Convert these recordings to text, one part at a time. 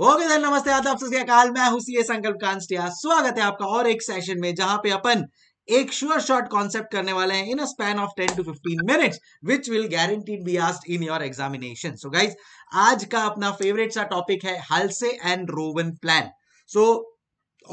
Okay sir नमस्ते आदाब सत्याकाल मैं हूं सीए संकल्प कांस्टिया स्वागत है आपका और एक सेशन में जहां पे अपन एक श्योर शॉर्ट कॉन्सेप्ट करने वाले हैं in a span of 10 to 15 minutes which will guaranteed be asked in your examination so guys आज का अपना फेवरेट सा टॉपिक है Halsey and Rowan plan so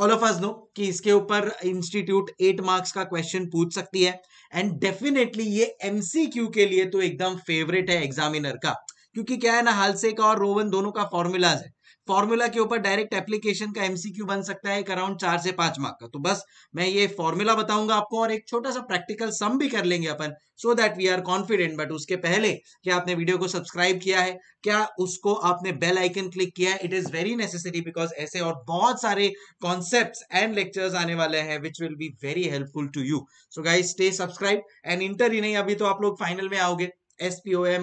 all of us know कि इसके ऊपर इंस्टीट्यूट एट मार्क्स का क्वेश्चन पूछ सकती है एंड डेफिनेटली ये एमसीक्यू के लिए तो एकदम फेवरेट है एग्जामिनर का क्योंकि क्या है ना हालसे का और रोवन दोनों का फॉर्मूलाज है फॉर्मूला के ऊपर डायरेक्ट एप्लीकेशन का एमसीक्यू बन सकता है एक अराउंड चार से पांच मार्क का तो बस मैं ये फॉर्मूला बताऊंगा आपको और एक छोटा सा प्रैक्टिकल सम भी कर लेंगे अपन so that we are confident but उसके पहले क्या आपने वीडियो को सब्सक्राइब किया है क्या उसको आपने बेल आइकन क्लिक किया है it is very necessary because ऐसे और बहुत सारे कॉन्सेप्ट एंड लेक्चर्स आने वाले हैं which will be very helpful to you so guys stay subscribe and इंटर ही नहीं अभी तो आप लोग फाइनल में आओगे एसपीओ है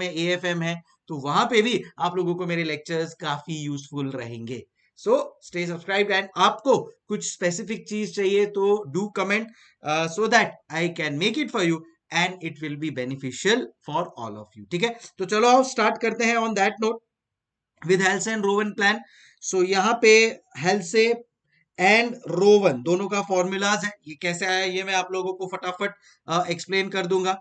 एम है तो वहां पे भी आप लोगों को मेरे लेक्चर्स काफी यूजफुल रहेंगे सो स्टे सब्सक्राइब एंड आपको कुछ स्पेसिफिक चीज चाहिए तो do comment so that I can make it for you and it will be beneficial for all of you ठीक है तो चलो आप स्टार्ट करते हैं on that note with Halsey and Rowan plan so यहाँ पे हेल्से एंड रोवन दोनों का फॉर्मूलाज है ये कैसे आया ये मैं आप लोगों को फटाफट एक्सप्लेन uh, कर दूंगा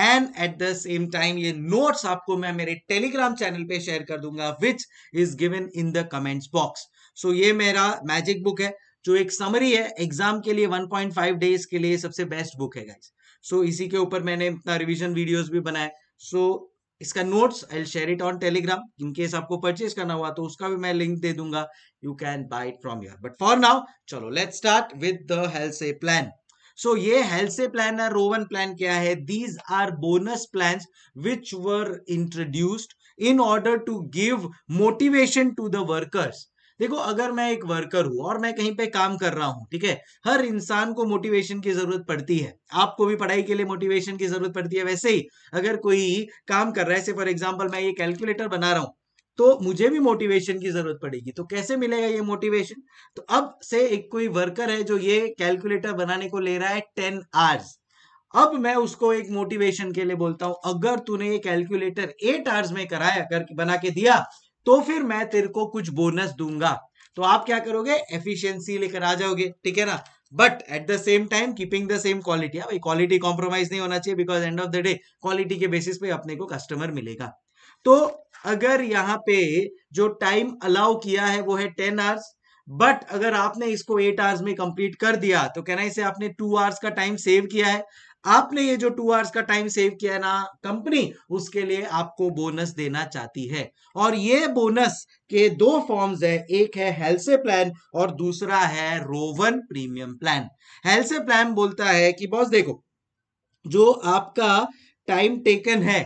and at the same time ये नोट्स आपको मैं मेरे टेलीग्राम चैनल पे शेयर कर दूंगा which is given in the comments box so ये मेरा मैजिक बुक है जो एक समरी है एग्जाम के लिए 1.5 डेज के लिए सबसे बेस्ट बुक है गाइज सो so, इसी के ऊपर मैंने अपना रिविजन वीडियोज भी बनाए सो so, इसका notes I share it on Telegram in case आपको परचेज करना हुआ तो उसका भी मैं लिंक दे दूंगा you can buy it from your but for now चलो let start with the Halsey plan so ये हेल्थ से प्लान और रोवन प्लान क्या है these are bonus plan which were introduced in order to give motivation to the workers देखो अगर मैं एक worker हूं और मैं कहीं पे काम कर रहा हूं ठीक है हर इंसान को मोटिवेशन की जरूरत पड़ती है आपको भी पढ़ाई के लिए मोटिवेशन की जरूरत पड़ती है वैसे ही अगर कोई काम कर रहा है फॉर एग्जाम्पल मैं ये कैलकुलेटर बना रहा हूं तो मुझे भी मोटिवेशन की जरूरत पड़ेगी तो कैसे मिलेगा ये मोटिवेशन तो अब से एक कोई वर्कर है जो ये कैलकुलेटर बनाने को ले रहा है टेन आवर्स अब मैं उसको एक मोटिवेशन के लिए बोलता हूं अगर तूने ये कैलकुलेटर एट आवर्स में कराया कर बना के दिया तो फिर मैं तेरे को कुछ बोनस दूंगा तो आप क्या करोगे एफिशिएंसी लेकर आ जाओगे ठीक है ना but at the same time keeping the same quality भाई क्वालिटी कॉम्प्रोमाइज नहीं होना चाहिए because end of the day quality के बेसिस पे अपने को कस्टमर मिलेगा तो अगर यहाँ पे जो टाइम अलाउ किया है वो है टेन आवर्स बट अगर आपने इसको एट आवर्स में कंप्लीट कर दिया तो कहना इसे आपने टू आवर्स का टाइम सेव किया है आपने ये जो टू आवर्स का टाइम सेव किया है ना कंपनी उसके लिए आपको बोनस देना चाहती है और ये बोनस के दो फॉर्म्स है एक है हेल्से प्लान और दूसरा है Rowan premium plan Halsey plan बोलता है कि बॉस देखो जो आपका टाइम टेकन है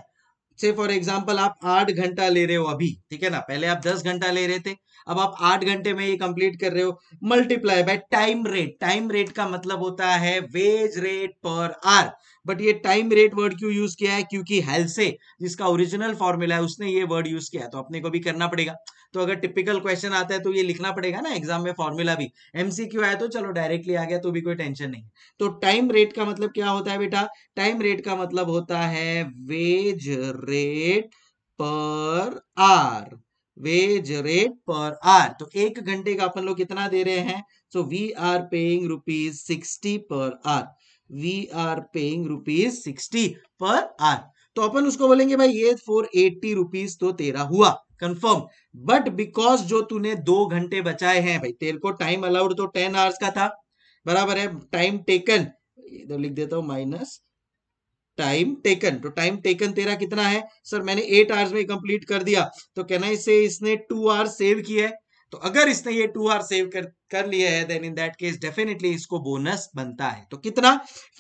से फॉर एग्जाम्पल आप आठ घंटा ले रहे हो अभी ठीक है ना पहले आप दस घंटा ले रहे थे अब आप आठ घंटे में ये कंप्लीट कर रहे हो multiply by time rate time rate का मतलब होता है wage rate per hour but ये टाइम रेट वर्ड क्यों यूज किया है क्योंकि हेल्से जिसका ओरिजिनल फॉर्मूला है उसने ये वर्ड यूज किया है तो अपने को भी करना पड़ेगा तो अगर टिपिकल क्वेश्चन आता है तो ये लिखना पड़ेगा ना एग्जाम में फॉर्मूला भी एमसीक्यू आया तो चलो डायरेक्टली आ गया तो भी कोई टेंशन नहीं तो टाइम रेट का मतलब क्या होता है बेटा टाइम रेट का मतलब होता है wage rate per hour wage rate per hour तो एक घंटे का अपन लोग कितना दे रहे हैं so we are paying rupees sixty per hour we are paying rupees sixty per hour तो अपन उसको बोलेंगे भाई ये फोर एट्टी रुपीज तो तेरा हुआ कंफर्म बट बिकॉज जो तूने दो घंटे बचाए हैं भाई तेरे को टाइम अलाउड तो टेन आवर्स का था बराबर है टाइम टेकन इधर लिख देता हूं माइनस टाइम टेकन तो टाइम टेकन तेरा कितना है सर मैंने एट आवर्स में कंप्लीट कर दिया तो कहना इसे इसने टू आवर्स सेव किया है तो अगर इसने ये टू आर सेव कर कर लिए है then in that case definitely इसको बोनस बनता है तो कितना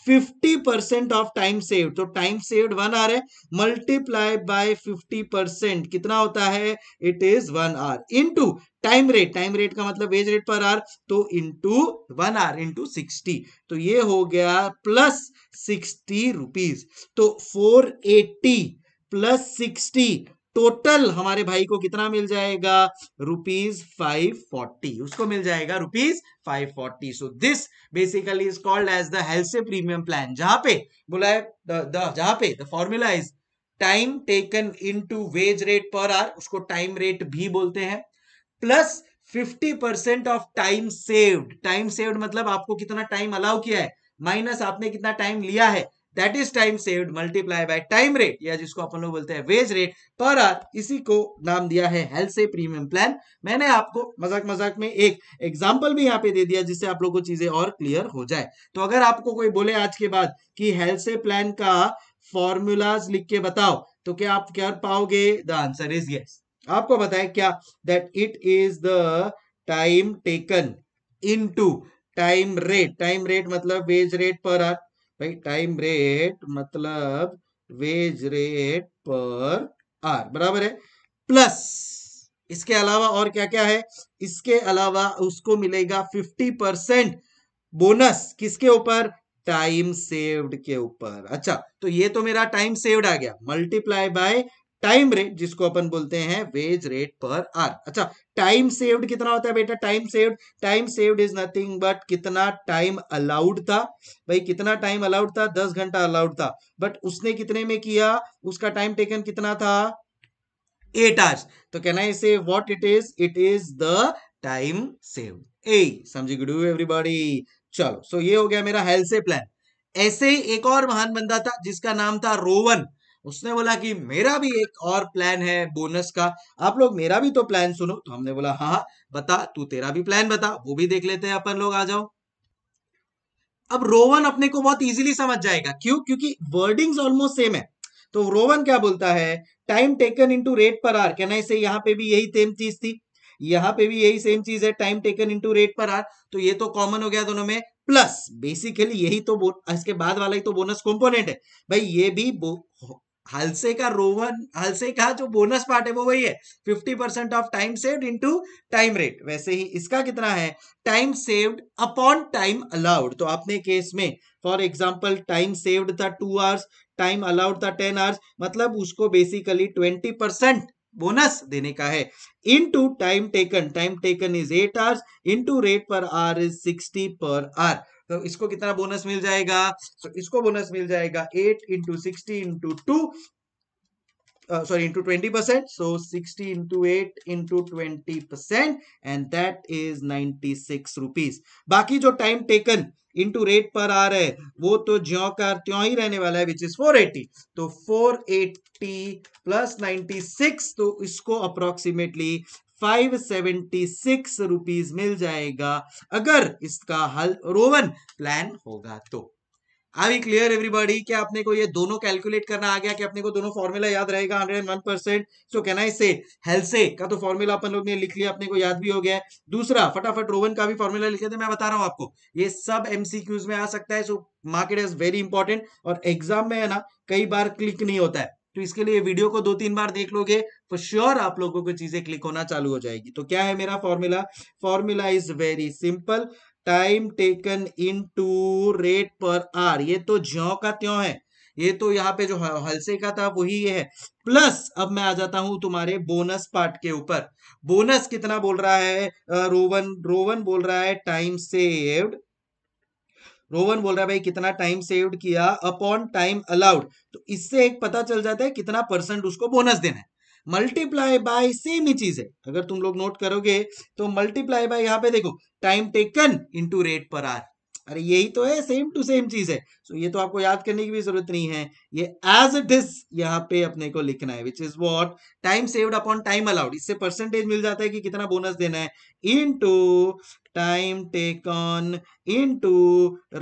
50 परसेंट ऑफ टाइम सेव तो टाइम सेव्ड वन आर है मल्टीप्लाई बाय 50 परसेंट कितना होता है it is one hour into time rate time rate का मतलब वेज रेट पर आर तो into one hour into sixty तो ये हो गया प्लस सिक्सटी रुपीज तो four eighty plus sixty total हमारे भाई को कितना मिल जाएगा रुपीज फाइव फोर्टी उसको मिल जाएगा rupees five forty so this basically is called as the Halsey premium plan जहां पे बोला है जहां पे the formula is time taken into wage rate per hour उसको टाइम रेट भी बोलते हैं plus 50% of time saved time saved मतलब आपको कितना टाइम अलाउ किया है माइनस आपने कितना टाइम लिया है that is time saved multiply by time rate या जिसको अपन लोग बोलते हैं वेज रेट पर आर इसी को नाम दिया है हेल्थ से प्रीमियम प्लान मैंने आपको मजाक मजाक में एक एग्जांपल भी यहाँ पे दे दिया जिससे आप लोगों को चीजें और क्लियर हो जाए तो अगर आपको कोई बोले आज के बाद कि हेल्थ से प्लान का फॉर्मूलाज लिख के बताओ तो क्या आप कर पाओगे द आंसर इज यस आपको बताए क्या that it is the time taken into time rate time rate मतलब वेज रेट पर आर भाई टाइम रेट मतलब वेज रेट पर आर बराबर है प्लस इसके अलावा और क्या क्या है इसके अलावा उसको मिलेगा फिफ्टी परसेंट बोनस किसके ऊपर टाइम सेव्ड के ऊपर अच्छा तो ये तो मेरा टाइम सेव्ड आ गया मल्टीप्लाई बाय टाइम रेट जिसको अपन बोलते हैं वेज रेट पर आर अच्छा टाइम सेव्ड कितना होता है बेटा time saved time saved is nothing but कितना टाइम अलाउड था भाई कितना टाइम अलाउड था दस घंटा अलाउड था बट उसने कितने में किया उसका टाइम टेकन कितना था एट आवर्स तो can I say what it is it is the time save ए समझी गुड एवरीबॉडी चलो सो so ये हो गया मेरा हेल्थ से प्लान ऐसे ही एक और महान बंदा था जिसका नाम था रोवन उसने बोला कि मेरा भी एक और प्लान है बोनस का आप लोग मेरा भी तो प्लान सुनो तो हमने बोला हाँ, हाँ बता तू तेरा भी प्लान बता वो भी देख लेते हैं अपन लोग आ जाओ अब रोवन अपने को बहुत इजीली समझ जाएगा क्यों क्योंकि वर्डिंग्स ऑलमोस्ट सेम है तो रोवन क्या बोलता है time taken into rate per hour कहना इसे यहाँ पे भी यही सेम चीज थी यहाँ पे भी यही सेम चीज है time taken into rate per hour तो ये तो कॉमन हो गया दोनों में प्लस बेसिकली यही तो इसके बाद वाला ही तो बोनस कंपोनेंट है भाई ये भी हलसे का रोवन हलसे का जो बोनस पार्ट है वो वही है fifty percent of time saved into time rate वैसे ही इसका कितना है time saved upon time allowed तो आपने केस में फॉर एग्जांपल टाइम सेव्ड था टू आवर्स टाइम अलाउड था टेन आवर्स मतलब उसको बेसिकली ट्वेंटी परसेंट बोनस देने का है into time taken time taken is eight hours into rate per hour is sixty per hour तो इसको कितना बोनस मिल जाएगा तो इसको बोनस मिल जाएगा eight into sixty into two sorry into twenty percent so sixty into eight into twenty percent and that is ninety six rupees बाकी जो टाइम टेकन इंटू रेट पर आ रहे वो तो ज्यो का त्यो ही रहने वाला है विच इज फोर एटी तो four eighty plus ninety six तो इसको approximately five seventy six rupees मिल जाएगा अगर इसका हल रोवन प्लान होगा तो आई क्लियर एवरीबॉडी क्या अपने को ये दोनों कैलकुलेट करना आ गया कि अपने को दोनों फॉर्मूला याद रहेगा hundred and one percent so can I say Halsey का तो फॉर्मूला अपन लोग ने लिख लिया अपने को याद भी हो गया है दूसरा फटाफट रोवन का भी फॉर्मूला लिखे थे मैं बता रहा हूं आपको ये सब एमसीक्यूज में आ सकता है so market is very important और एग्जाम में है ना कई बार क्लिक नहीं होता है तो इसके लिए वीडियो को दो तीन बार देख लोगे तो श्योर आप लोगों को चीजें क्लिक होना चालू हो जाएगी तो क्या है मेरा formula formula is very simple time taken into rate per hour ये तो ज्यो का त्यों है ये तो यहाँ पे जो हलसे का था वही ये है प्लस अब मैं आ जाता हूं तुम्हारे बोनस पार्ट के ऊपर बोनस कितना बोल रहा है रोवन रोवन बोल रहा है टाइम सेव्ड रोवन बोल रहा है भाई कितना टाइम सेव्ड किया अपॉन टाइम अलाउड तो इससे एक पता चल जाता है कितना परसेंट उसको बोनस देना है मल्टीप्लाई बाय सेम ही चीज है अगर तुम लोग नोट करोगे तो मल्टीप्लाई बाय यहाँ पे देखो time taken into rate per hour अरे यही तो है सेम टू सेम चीज है सो so, ये तो आपको याद करने की भी जरूरत नहीं है ये एज इट इज यहाँ पे अपने को लिखना है which is what time saved upon time allowed इससे परसेंटेज मिल जाता है कि कितना बोनस देना है into time taken into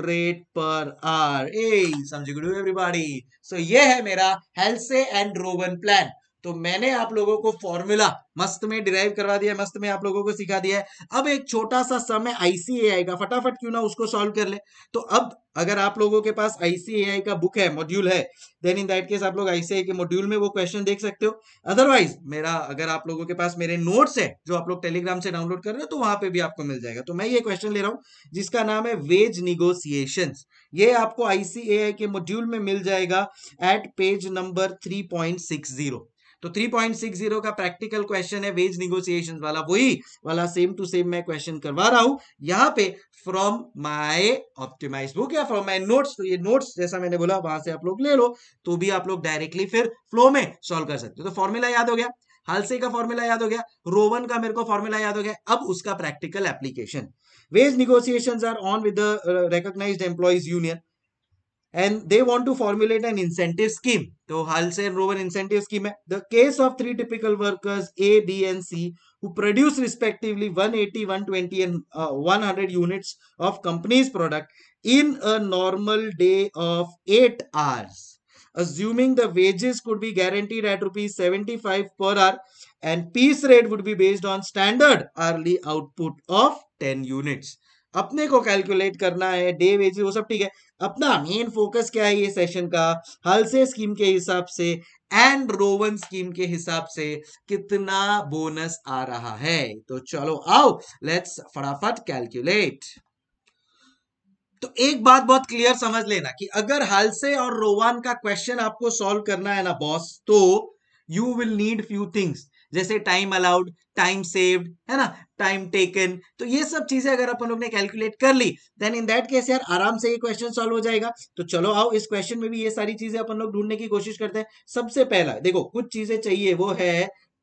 rate per hour ए समझ गुड एवरीबॉडी सो ये है मेरा हेल्से एंड रोवन प्लान तो मैंने आप लोगों को फॉर्मूला मस्त में डिराइव करवा दिया मस्त में आप लोगों को सिखा दिया है अब एक छोटा सा सम है आईसीएआई का फटाफट क्यों ना उसको सॉल्व कर ले तो अब अगर आप लोगों के पास आईसीएआई का बुक है मॉड्यूल है देन इन दैट केस आप लोग आईसीआई के मॉड्यूल में वो क्वेश्चन देख सकते हो अदरवाइज मेरा अगर आप लोगों के पास मेरे नोट्स है जो आप लोग टेलीग्राम से डाउनलोड कर रहे हो तो वहां पर भी आपको मिल जाएगा तो मैं ये क्वेश्चन ले रहा हूँ जिसका नाम है वेज निगोसिएशन ये आपको आईसीएआई के मॉड्यूल में मिल जाएगा at page number three point six zero तो 3.60 का प्रैक्टिकल क्वेश्चन है वेज निगोसिएशन वाला वही वाला सेम टू सेम मैं क्वेश्चन करवा रहा हूं यहाँ पे फ्रॉम माई ऑप्टिमाइज बुक या फ्रॉम माई नोट्स तो ये नोट्स जैसा मैंने बोला वहां से आप लोग ले लो तो भी आप लोग डायरेक्टली फिर फ्लो में सॉल्व कर सकते हो तो फॉर्मूला याद हो गया हालसे का फॉर्मूला याद हो गया रोवन का मेरे को फॉर्मूला याद हो गया अब उसका practical application wage negotiation are on with recognised employees union and they want to formulate an incentive scheme. So Halse and Rover incentive scheme. The case of three typical workers A, B and C who produce respectively 180, 120 and uh, 100 units of company's product in a normal day of 8 hours. Assuming the wages could be guaranteed at rupees 75 per hour and piece rate would be based on standard hourly output of 10 units. अपने को calculate करना है day wages वो सब ठीक है अपना main focus क्या है ये सेशन का हलसे स्कीम के हिसाब से एंड रोवन स्कीम के हिसाब से कितना बोनस आ रहा है तो चलो आओ लेट्स फटाफट कैलकुलेट तो एक बात बहुत क्लियर समझ लेना कि अगर हलसे और रोवान का क्वेश्चन आपको सॉल्व करना है ना बॉस तो you will need few things जैसे टाइम अलाउड टाइम सेव्ड है ना टाइम टेकन तो ये सब चीजें अगर अपन लोग ने कैलकुलेट कर ली देन इन दैट केस यार आराम से ये क्वेश्चन सॉल्व हो जाएगा तो चलो आओ इस क्वेश्चन में भी ये सारी चीजें अपन लोग ढूंढने की कोशिश करते हैं सबसे पहला देखो कुछ चीजें चाहिए वो है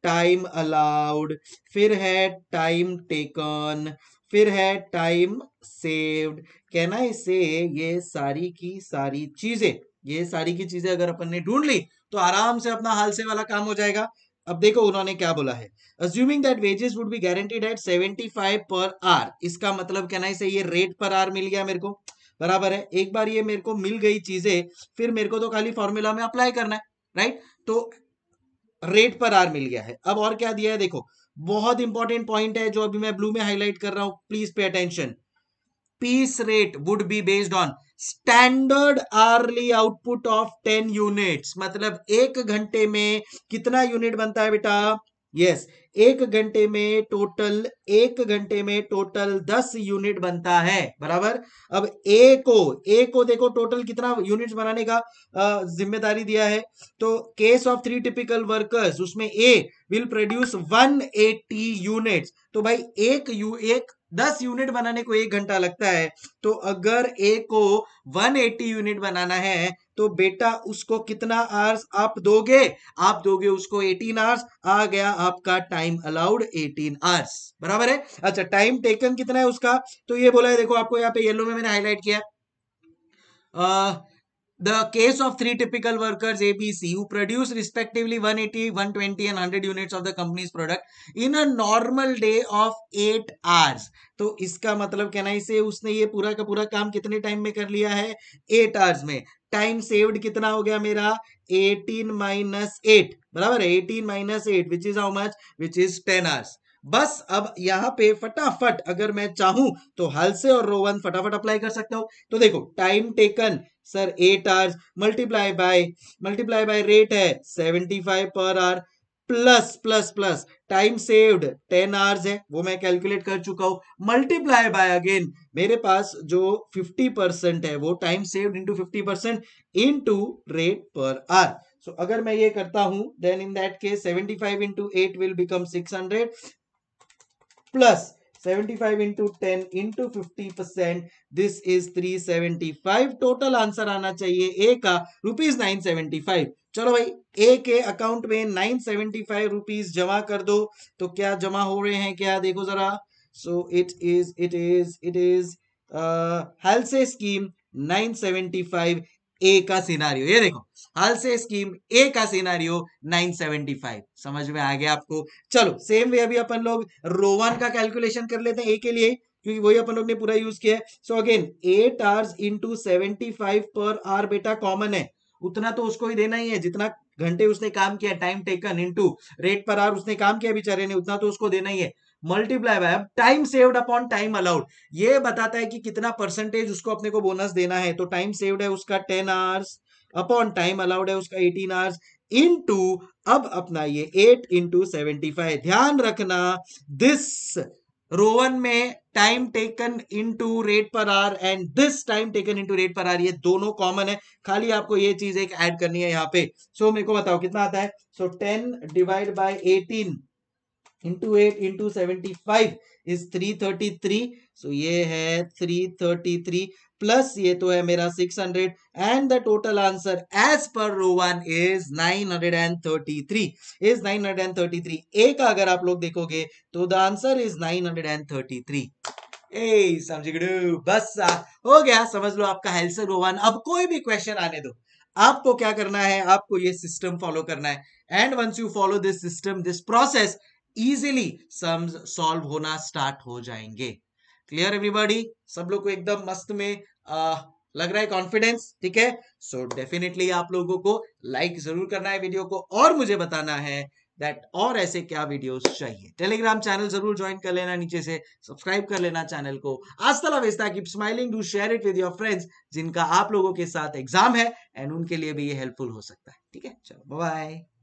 टाइम अलाउड फिर है टाइम टेकन फिर है टाइम सेव्ड कैन आई से ये सारी की सारी चीजें ये सारी की चीजें अगर अपन ने ढूंढ ली तो आराम से अपना हाल से वाला काम हो जाएगा अब देखो उन्होंने क्या बोला है assuming that wages would be guaranteed at 75 per are इसका मतलब कहना है ये रेट पर आर मिल गया मेरे को बराबर है एक बार ये मेरे को मिल गई चीजें फिर मेरे को तो खाली फॉर्मूला में अप्लाई करना है राइट तो रेट पर आर मिल गया है अब और क्या दिया है देखो बहुत इंपॉर्टेंट पॉइंट है जो अभी मैं ब्लू में हाईलाइट कर रहा हूं please pay attention piece rate would be based on standard hourly output of ten units मतलब एक घंटे में कितना यूनिट बनता है बेटा यस yes, एक घंटे में टोटल एक घंटे में टोटल दस यूनिट बनता है बराबर अब ए को ए को देखो टोटल कितना यूनिट्स बनाने का जिम्मेदारी दिया है तो case of three typical workers उसमें A will produce eighty unit तो भाई एक यू एक दस यूनिट बनाने को एक घंटा लगता है तो अगर ए को 180 यूनिट बनाना है तो बेटा उसको कितना आर्स आप दोगे आप दोगे उसको 18 आवर्स आ गया आपका टाइम अलाउड 18 आर्स बराबर है अच्छा टाइम टेकन कितना है उसका तो ये बोला है देखो आपको यहाँ पे येलो में मैंने हाईलाइट किया आ, The case of three typical workers ABC who produce respectively 180, 120 and 100 units of the company's product in a normal day of 8 hours. to so, iska matlab can i say usne ye pura ka pura kaam kitne time mein kar liya hai 8 hours mein time saved kitna ho gaya mera 18 minus 8 barabar है 18 minus 8 which is how much which is 10 hours बस अब यहाँ पे फटाफट अगर मैं चाहूं तो हल से और रो वन फटाफट अप्लाई कर सकता हूं तो देखो time taken sir eight hours multiply by multiply by rate है seventy five per hour plus plus plus time saved ten hours है वो मैं कैलकुलेट कर चुका हूं मल्टीप्लाई बाय अगेन मेरे पास जो फिफ्टी परसेंट है वो time saved into fifty percent into rate per hour so अगर मैं ये करता हूं then in that case seventy five into eight will become six hundred plus 75 into ten into fifty percent this is 375 total answer आना चाहिए ए का rupees nine seventy five चलो भाई ए के अकाउंट में नाइन सेवेंटी फाइव रुपीज जमा कर दो तो क्या जमा हो रहे हैं क्या देखो जरा so it is it is it is health scheme 975 A का सिनारियो ये देखो हाल से स्कीम ए का सिनारियो 975 समझ में आ गया आपको चलो सेम वे अभी अपन लोग रोवन का कैलकुलेशन कर लेते हैं ए के लिए क्योंकि वही अपन लोग ने पूरा यूज किया है so again eight hours into seventy five per hour बेटा कॉमन है उतना तो उसको ही देना ही है जितना घंटे उसने काम किया time taken into rate per hour उसने काम किया बेचारे ने उतना तो उसको देना ही है multiply by time saved upon time allowed ये बताता है कि कितना परसेंटेज उसको अपने को बोनस देना है तो टाइम सेव्ड है उसका ten hours upon time allowed है उसका एटीन आवर्स इनटू अब अपना ये एट इंटू सेवेंटी फाइव ध्यान रखना दिस रोवन में time taken into rate per hour and this time taken into rate per hour ये दोनों कॉमन है खाली आपको ये चीज एक ऐड करनी है यहाँ पे सो so, मेरे को बताओ कितना आता है so ten divide by eighteen into eight into seventy five is three thirty three so ये है थ्री थर्टी थ्री प्लस ये तो है मेरा six hundred and the total answer as per row one is nine hundred and thirty three is nine hundred and thirty three A का अगर आप लोग देखोगे तो the answer is nine hundred and thirty three A समझ गए बस हो गया समझ लो आपका हेल्सर रोवन अब कोई भी क्वेश्चन आने दो आपको क्या करना है आपको ये सिस्टम फॉलो करना है and once you follow this system this process easily sums solve होना स्टार्ट हो जाएंगे क्लियर एवरीबॉडी सब लोग को एकदम मस्त में आ, लग रहा है कॉन्फिडेंस ठीक है सो डेफिनेटली आप लोगों को लाइक like जरूर करना है वीडियो को और मुझे बताना है दैट और ऐसे क्या वीडियोस चाहिए टेलीग्राम चैनल जरूर ज्वाइन कर लेना नीचे से सब्सक्राइब कर लेना चैनल को आज तला वेस्ता keep smiling do share it with your friends जिनका आप लोगों के साथ एग्जाम है एंड उनके लिए भी ये हेल्पफुल हो सकता है ठीक है चलो बाय